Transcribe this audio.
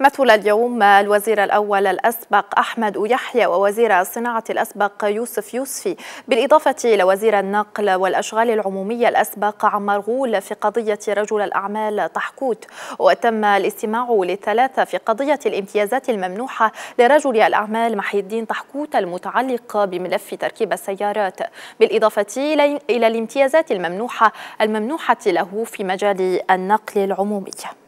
مثل اليوم الوزير الأول الأسبق أحمد يحيى ووزير الصناعة الأسبق يوسف يوسفي بالإضافة إلى وزير النقل والأشغال العمومية الأسبق عمار غول في قضية رجل الأعمال طحكوت وتم الاستماع للثلاثة في قضية الامتيازات الممنوحة لرجل الأعمال محي الدين طحكوت المتعلقة بملف تركيب السيارات بالإضافة إلى الامتيازات الممنوحة الممنوحة له في مجال النقل العمومي